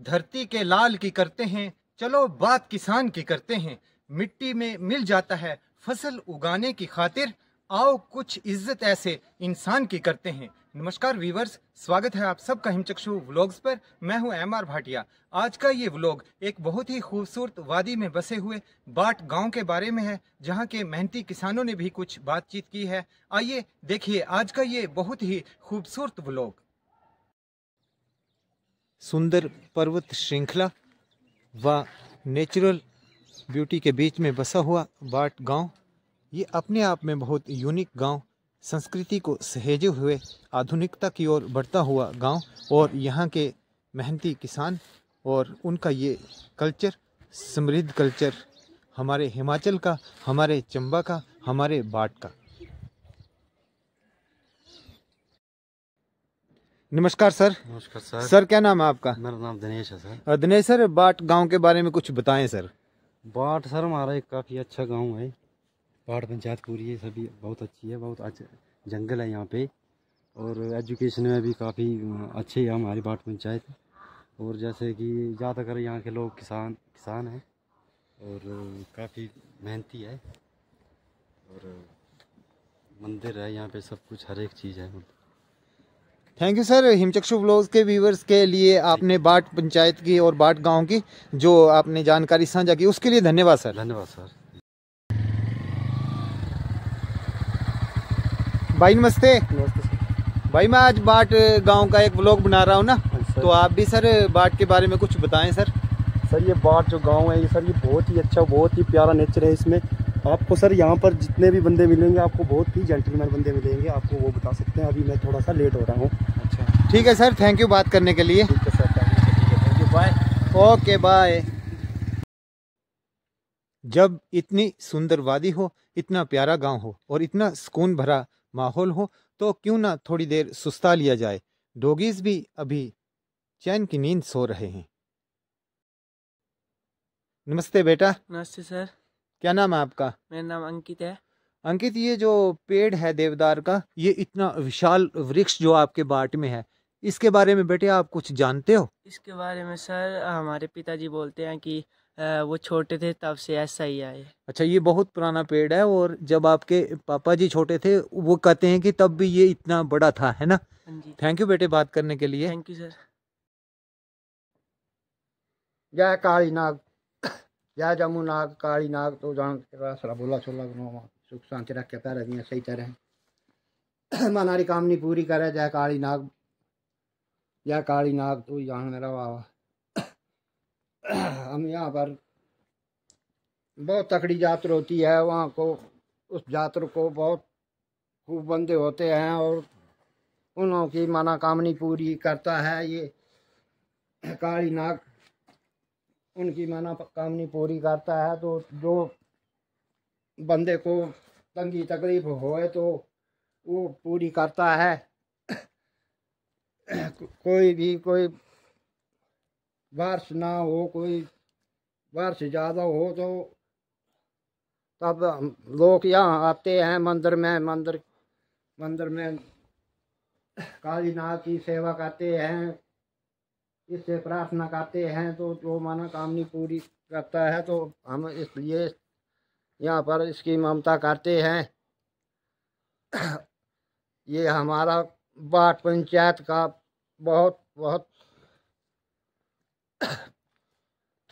धरती के लाल की करते हैं चलो बात किसान की करते हैं मिट्टी में मिल जाता है फसल उगाने की खातिर आओ कुछ इज्जत ऐसे इंसान की करते हैं नमस्कार वीवर्स स्वागत है आप सबका हिमचक्षु व्लॉग्स पर मैं हूं एम आर भाटिया आज का ये व्लॉग एक बहुत ही खूबसूरत वादी में बसे हुए बाट गांव के बारे में है जहां के मेहनती किसानों ने भी कुछ बातचीत की है आइए देखिए आज का ये बहुत ही खूबसूरत व्लॉग सुंदर पर्वत श्रृंखला व नेचुरल ब्यूटी के बीच में बसा हुआ बाट गांव ये अपने आप में बहुत यूनिक गांव संस्कृति को सहेजे हुए आधुनिकता की ओर बढ़ता हुआ गांव और यहाँ के मेहनती किसान और उनका ये कल्चर समृद्ध कल्चर हमारे हिमाचल का हमारे चंबा का हमारे बाट का नमस्कार सर नमस्कार सर सर क्या नाम है आपका मेरा नाम दिनेश है सर दिनेश सर बाट गांव के बारे में कुछ बताएं सर बाट सर हमारा एक काफ़ी अच्छा गांव है बाट पंचायत पूरी है सभी बहुत अच्छी है बहुत अच्छा जंगल है यहाँ पे और एजुकेशन में भी काफ़ी अच्छी है हमारी बाट पंचायत और जैसे कि ज़्यादातर यहाँ के लोग किसान किसान हैं और काफ़ी मेहनती है और मंदिर है यहाँ पे सब कुछ हर एक चीज़ है thank you sir Himchakshu blogs के व्यूवर्स के लिए आपने बाट पंचायत की और बाट गांव की जो आपने जानकारी साझा की उसके लिए धन्यवाद सर धन्यवाद सर भाई नमस्ते नमस्ते भाई मैं आज बाट गांव का एक ब्लॉग बना रहा हूँ ना हाँ तो आप भी सर बाट के बारे में कुछ बताएं सर सर ये बाट जो गांव है ये सर ये बहुत ही अच्छा बहुत ही प्यारा नेचर है इसमें आपको सर यहाँ पर जितने भी बंदे मिलेंगे आपको बहुत ही जेंटलमैन बंदे मिलेंगे आपको वो बता सकते हैं अभी मैं थोड़ा सा लेट हो रहा हूँ अच्छा ठीक है सर थैंक यू बात करने के लिए ठीक है sir thank you bye okay bye जब इतनी सुंदर वादी हो इतना प्यारा गांव हो और इतना सुकून भरा माहौल हो तो क्यों ना थोड़ी देर सुस्ता लिया जाए डोगीज भी अभी चैन की नींद सो रहे हैं नमस्ते बेटा नमस्ते सर क्या नाम है आपका मेरा नाम अंकित है अंकित ये जो पेड़ है देवदार का ये इतना विशाल वृक्ष जो आपके बाट में है इसके बारे में बेटे आप कुछ जानते हो इसके बारे में सर हमारे पिताजी बोलते हैं कि वो छोटे थे तब से ऐसा ही आए अच्छा ये बहुत पुराना पेड़ है और जब आपके पापा जी छोटे थे वो कहते हैं कि तब भी ये इतना बड़ा था है ना थैंक हाँ यू बेटे बात करने के लिए थैंक यू सर जय काली नाग जय जमू नाग काली नाग तो जान सरा बोला सोला बनावा सुख शांति रखे पैर दियाँ सही तरह मनारी कामनी पूरी करे जय काली नाग जय काली नाग तू तो जान मेरा वाह हम यहाँ पर बहुत तकड़ी जात्र होती है वहाँ को उस जात्र को बहुत खूब बंदे होते हैं और उन मना कामनी पूरी करता है ये काली नाग उनकी मना कामनी पूरी करता है तो जो बंदे को तंगी तकलीफ होए तो वो पूरी करता है कोई भी कोई बारिश ना हो कोई बारिश ज़्यादा हो तो तब लोग यहाँ आते हैं मंदिर में मंदिर मंदिर में काली नाथ की सेवा करते हैं इससे प्रार्थना करते हैं तो जो मनोकामनी पूरी करता है तो हम इसलिए यहाँ पर इसकी ममता करते हैं ये हमारा वार्ड पंचायत का बहुत बहुत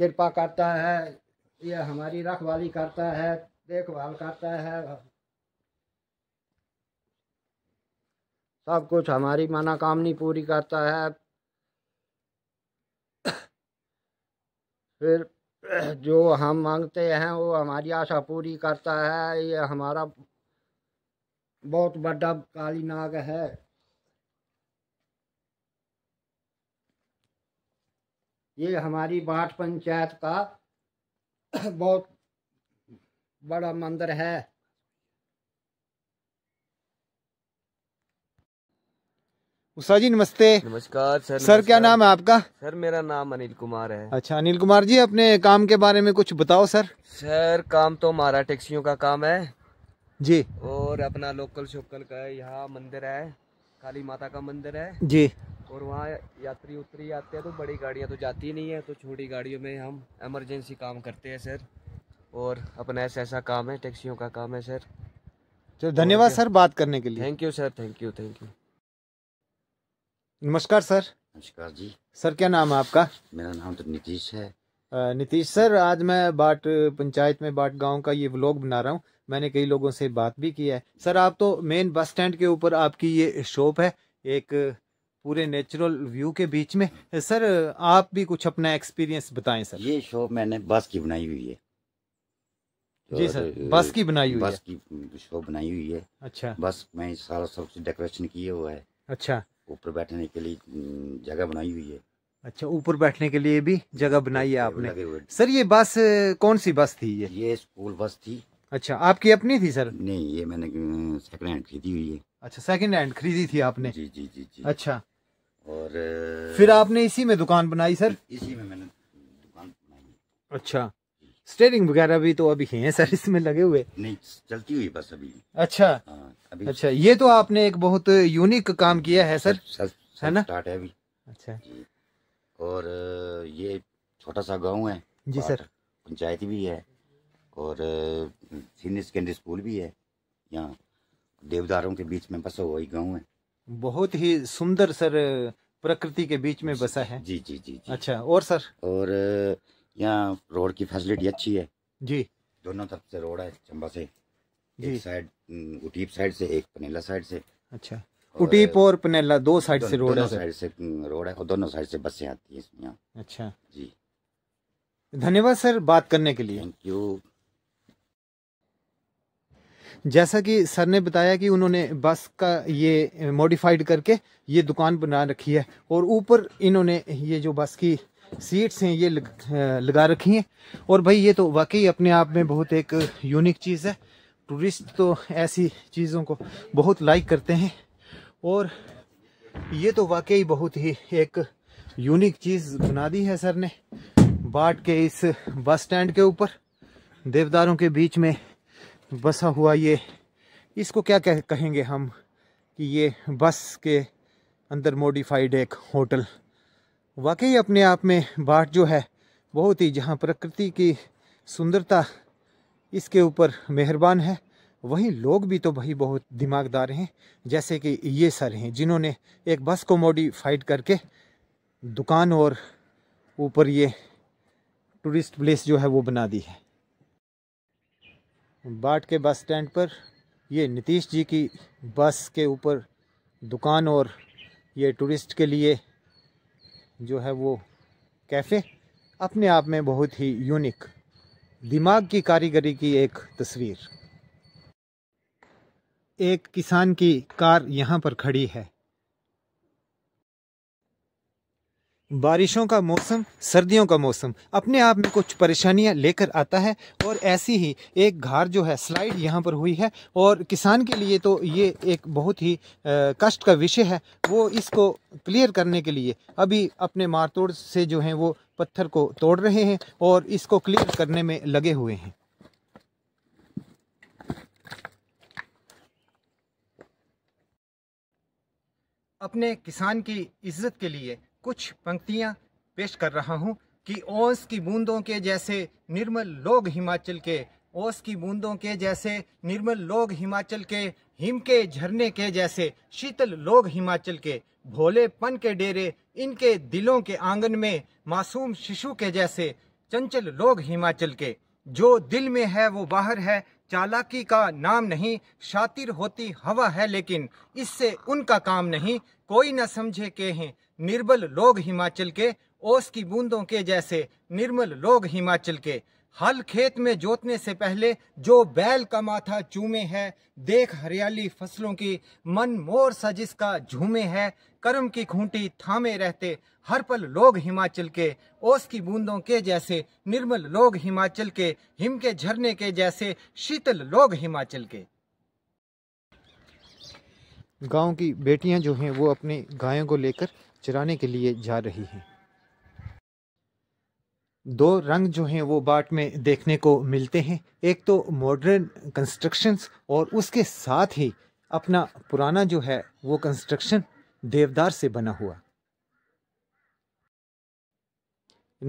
कृपा करता है ये हमारी रखवाली करता है देखभाल करता है सब कुछ हमारी मनोकामना पूरी करता है फिर जो हम मांगते हैं वो हमारी आशा पूरी करता है ये हमारा बहुत बड़ा काली नाग है ये हमारी बाट पंचायत का बहुत बड़ा मंदिर है उषा जी नमस्ते नमस्कार सर सर क्या नाम है आपका सर मेरा नाम अनिल कुमार है अच्छा अनिल कुमार जी अपने काम के बारे में कुछ बताओ सर सर काम तो हमारा टैक्सियों का काम है जी और अपना लोकल शोकल का यहाँ मंदिर है काली माता का मंदिर है जी और वहाँ यात्री उतरी आते हैं तो बड़ी गाड़ियाँ तो जाती नहीं है तो छोटी गाड़ियों में हम एमरजेंसी काम करते हैं सर और अपना ऐसा ऐसा काम है टैक्सियों का काम है सर चलो धन्यवाद सर बात करने के लिए thank you sir thank you thank you नमस्कार सर नमस्कार जी सर क्या नाम है आपका मेरा नाम तो नीतीश है नीतीश सर आज मैं बाट पंचायत में बाट गांव का ये व्लॉग बना रहा हूँ मैंने कई लोगों से बात भी की है सर आप तो मेन बस स्टैंड के ऊपर आपकी ये शॉप है एक पूरे नेचुरल व्यू के बीच में सर आप भी कुछ अपना एक्सपीरियंस बताएं सर ये शॉप मैंने बस की बनाई हुई है जी सर बस की बनाई हुई बस है? की शॉप बनाई हुई है अच्छा बस में सारा सब डेकोरेशन किया हुआ है अच्छा ऊपर बैठने के लिए जगह बनाई हुई है अच्छा ऊपर बैठने के लिए भी जगह बनाई है आपने सर ये बस कौन सी बस थी ये ये स्कूल बस थी अच्छा आपकी अपनी थी सर नहीं ये मैंने सेकंड हैंड खरीदी हुई है अच्छा सेकंड हैंड खरीदी थी आपने जी जी जी जी अच्छा और फिर आपने इसी में दुकान बनाई सर इसी में मैंने दुकान बनाई अच्छा स्टेयरिंग वगैरह भी तो अभी है सर इसमें लगे हुए नहीं चलती हुई बस अभी अच्छा हाँ। अच्छा ये तो आपने एक बहुत यूनिक काम किया है सर है ना स्टार्ट है अभी अच्छा और ये छोटा सा गांव है जी सर पंचायत भी है और सीनियर सेकेंडरी स्कूल भी है यहाँ देवदारों के बीच में बसा हुआ गांव गाँव है बहुत ही सुंदर सर प्रकृति के बीच में बसा है जी जी जी, जी। अच्छा और सर और यहाँ रोड की फैसिलिटी अच्छी है जी दोनों तरफ से रोड है चंबा से एक साइड हम्म, उटीप साइड से एक पनेला साइड से अच्छा उटीप और पनेला दो साइड से रोड है साइड से रोड हम्म, है और दोनों साइड से बसें आती है इसमें हाँ। अच्छा जी धन्यवाद सर बात करने के लिए थैंक यू जैसा कि सर ने बताया कि उन्होंने बस का ये मॉडिफाइड करके ये दुकान बना रखी है और ऊपर इन्होंने ये जो बस की सीट्स हैं ये लगा रखी हैं और भाई ये तो वाकई अपने आप में बहुत एक यूनिक चीज़ है टूरिस्ट तो ऐसी चीज़ों को बहुत लाइक करते हैं और ये तो वाकई बहुत ही एक यूनिक चीज़ बना दी है सर ने बाट के इस बस स्टैंड के ऊपर देवदारों के बीच में बसा हुआ ये इसको क्या कह, कहेंगे हम कि ये बस के अंदर मॉडिफाइड एक होटल वाकई अपने आप में बाट जो है बहुत ही जहाँ प्रकृति की सुंदरता इसके ऊपर मेहरबान है वहीं लोग भी तो भाई बहुत दिमागदार हैं जैसे कि ये सर हैं जिन्होंने एक बस को मॉडिफाइड करके दुकान और ऊपर ये टूरिस्ट प्लेस जो है वो बना दी है बाट के बस स्टैंड पर ये नीतीश जी की बस के ऊपर दुकान और ये टूरिस्ट के लिए जो है वो कैफ़े अपने आप में बहुत ही यूनिक दिमाग की कारीगरी की एक तस्वीर एक किसान की कार यहाँ पर खड़ी है बारिशों का मौसम सर्दियों का मौसम अपने आप में कुछ परेशानियां लेकर आता है और ऐसी ही एक घार जो है स्लाइड यहां पर हुई है और किसान के लिए तो ये एक बहुत ही कष्ट का विषय है वो इसको क्लियर करने के लिए अभी अपने मारतोड़ से जो है वो पत्थर को तोड़ रहे हैं और इसको क्लियर करने में लगे हुए हैं अपने किसान की इज्जत के लिए कुछ पंक्तियां पेश कर रहा हूं कि ओस की बूंदों के जैसे निर्मल लोग हिमाचल के ओस की बूंदों के जैसे निर्मल लोग हिमाचल के हिम के झरने के जैसे शीतल लोग हिमाचल के भोलेपन के डेरे इनके दिलों के आंगन में मासूम शिशु के जैसे चंचल लोग हिमाचल के जो दिल में है वो बाहर है चालाकी का नाम नहीं शातिर होती हवा है लेकिन इससे उनका काम नहीं कोई न समझे के हैं निर्बल लोग हिमाचल के ओस की बूंदों के जैसे निर्मल लोग हिमाचल के हल खेत में जोतने से पहले जो बैल का माथा चूमे है देख हरियाली फसलों की मन मोर सजिस का झूमे है कर्म की खूंटी थामे रहते हर पल लोग हिमाचल के ओस की बूंदों के जैसे निर्मल लोग हिमाचल के हिम के झरने के जैसे शीतल लोग हिमाचल के गांव की बेटियां जो हैं वो अपने गायों को लेकर चराने के लिए जा रही हैं दो रंग जो हैं वो बाट में देखने को मिलते हैं एक तो मॉडर्न कंस्ट्रक्शंस और उसके साथ ही अपना पुराना जो है वो कंस्ट्रक्शन देवदार से बना हुआ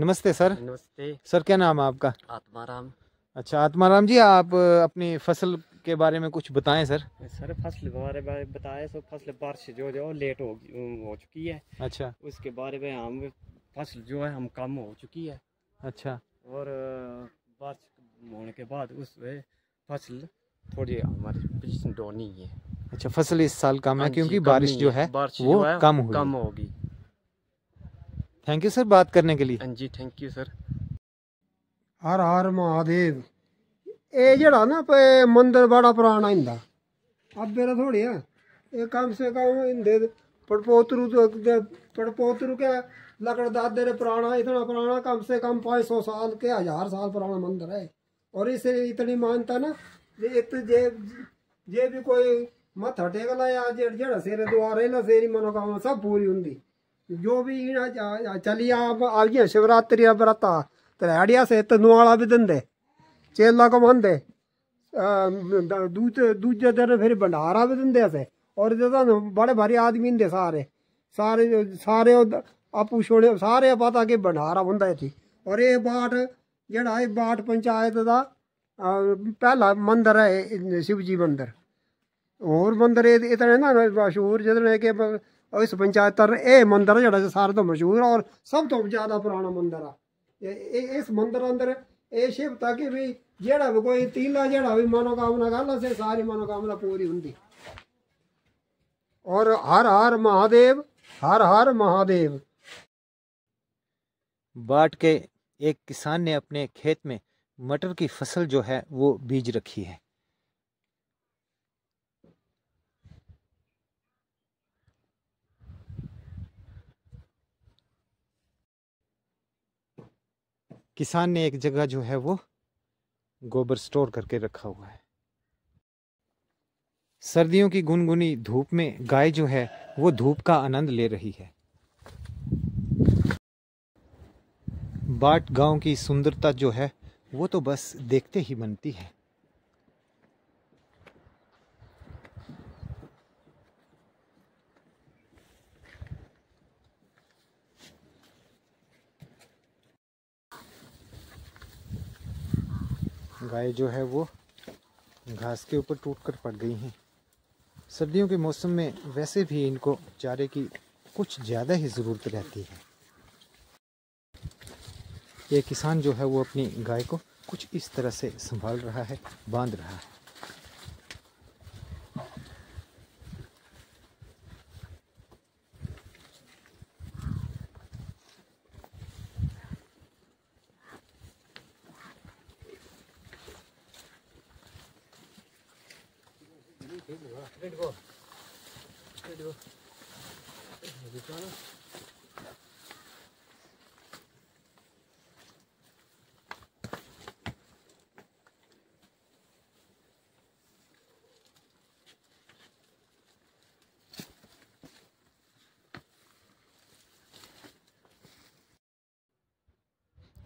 नमस्ते सर नमस्ते सर क्या नाम है आपका आत्माराम अच्छा आत्माराम जी आप अपनी फसल के बारे में कुछ बताएं सर सर फसल बारे में बताएं सो तो फसल बारिश जो जो लेट हो हो चुकी है अच्छा उसके बारे में हम फसल जो है हम कम हो चुकी है अच्छा और बारिश होने के बाद उस फसल थोड़ी हमारी पोजिशन डोनी है अच्छा फसल इस साल कम है हाँ क्योंकि बारिश जो है वो कम होगी कम होगी थैंक यू सर बात करने के लिए हाँ जी थैंक यू सर हर हर महादेव ये जड़ा ना पे मंदिर बड़ा पुराना इंदा अब मेरा थोड़ी है ये कम से कम इंदे पड़पोतरू तो पड़पोतरू ਕੇ लकड़ दादे रे पुराना इतना पुराना कम से कम पाँच सौ साल के हजार साल पुराना मंदिर है और इसे इतनी मानता ना ये इतने जे जे भी कोई मत टेक ना जेड़ जेड़ सेरे द्वारे ना सेरी मनोकामना सब पूरी होंगी जो भी इना चलिया आइए शिवरात्रि या व्रता त्रिहाड़िया से तो नुआला भी दें चेला को दूजे दूजे दिन फिर भंडारा भी दिन दे और बड़े भारी आदमी दे सारे सारे सारे आपूं छोड़े सारे पता कि भंडारा होंदा इतनी और एह् बाट जेह्ड़ा एह् बाट पंचायत का पहला मंदर ऐ शिवजी मंदिर होर मंदर इतने ना मश्हूर जितने के इस पंचायत एह् मंदर ऐ सारे तो मशहूर और सब तो ज्यादा पुराना मंदिर है इस मंदिर अंदर एह् शिवता कि भाई जेह्ड़ा बी कोई तीला जेह्ड़ा बी मनोकामना गल्ल असें सारी मनोकामना पूरी होंदी और हर हर महादेव हर हर महादेव बाट के एक किसान ने अपने खेत में मटर की फसल जो है वो बीज रखी है किसान ने एक जगह जो है वो गोबर स्टोर करके रखा हुआ है सर्दियों की गुनगुनी धूप में गाय जो है वो धूप का आनंद ले रही है बाट गांव की सुंदरता जो है वो तो बस देखते ही बनती है गाय जो है वो घास के ऊपर टूट कर पड़ गई हैं सर्दियों के मौसम में वैसे भी इनको चारे की कुछ ज़्यादा ही ज़रूरत रहती है ये किसान जो है वो अपनी गाय को कुछ इस तरह से संभाल रहा है बांध रहा है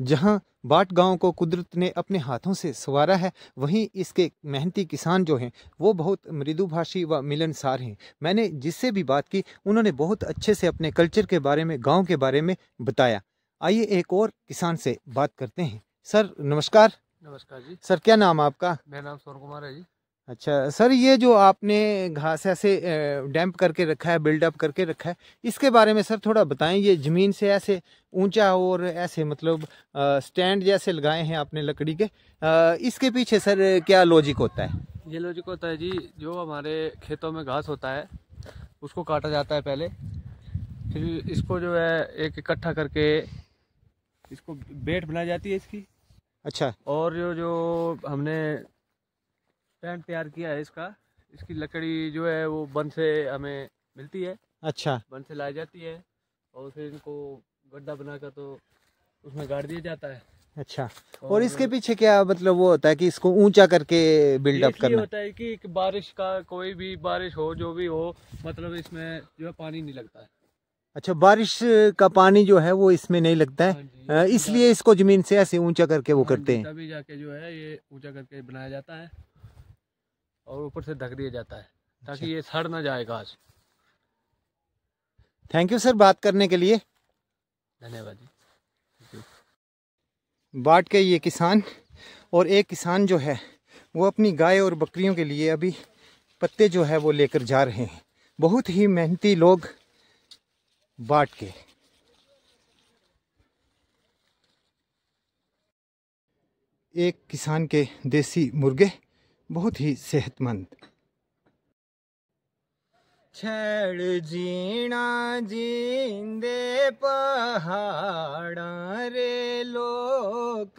जहां बाट गांव को कुदरत ने अपने हाथों से संवारा है वहीं इसके मेहनती किसान जो हैं वो बहुत मृदुभाषी व मिलनसार हैं मैंने जिससे भी बात की उन्होंने बहुत अच्छे से अपने कल्चर के बारे में गाँव के बारे में बताया आइए एक और किसान से बात करते हैं सर नमस्कार नमस्कार जी सर क्या नाम आपका मेरा नाम सोन कुमार है जी अच्छा सर ये जो आपने घास ऐसे डैम्प करके रखा है बिल्डअप करके रखा है इसके बारे में सर थोड़ा बताएं ये ज़मीन से ऐसे ऊंचा और ऐसे मतलब स्टैंड जैसे लगाए हैं आपने लकड़ी के आ, इसके पीछे सर क्या लॉजिक होता है ये लॉजिक होता है जी जो हमारे खेतों में घास होता है उसको काटा जाता है पहले फिर इसको जो है एक इकट्ठा करके इसको बेट बनाई जाती है इसकी अच्छा और जो जो हमने पैंट तैयार किया है इसका इसकी लकड़ी जो है वो बन से हमें मिलती है अच्छा बन से लाई जाती है और फिर इनको गड्ढा बनाकर तो उसमें गाड़ दिया जाता है अच्छा और, और इसके पीछे क्या मतलब वो होता है कि इसको ऊंचा करके बिल्डअप करना होता है कि बारिश का कोई भी बारिश हो जो भी हो मतलब इसमें जो है पानी नहीं लगता है अच्छा बारिश का पानी जो है वो इसमें नहीं लगता है हाँ इसलिए इसको जमीन से ऐसे ऊंचा करके वो हाँ करते हैं तभी जाके जो है ये ऊंचा करके बनाया जाता है और ऊपर से ढक दिया जाता है ताकि अच्छा। ये सड़ ना जाए घास थैंक यू सर बात करने के लिए धन्यवाद जी बाट के ये किसान और एक किसान जो है वो अपनी गाय और बकरियों के लिए अभी पत्ते जो है वो लेकर जा रहे हैं बहुत ही मेहनती लोग बाट के एक किसान के देसी मुर्गे बहुत ही सेहतमंद छड़ जीना जींदे पहाड़ा रे लोक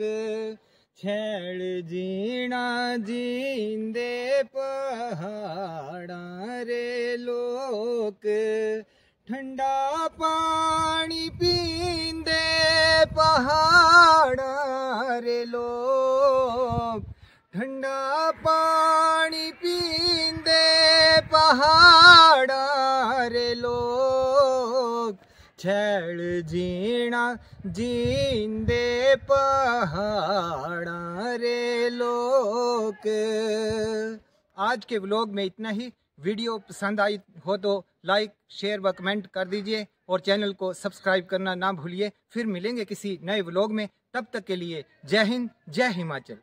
छड़ जीना जींदे पहाड़ा रे लोक ठंडा पानी पींदे पहाड़ा रे लोक ठंडा पानी पींदे पहाड़ा रे लोग छैल जीना जींदे पहाड़ा रे लोग आज के ब्लॉग में इतना ही वीडियो पसंद आई हो तो लाइक शेयर व कमेंट कर दीजिए और चैनल को सब्सक्राइब करना ना भूलिए फिर मिलेंगे किसी नए ब्लॉग में तब तक के लिए जय हिंद जय हिमाचल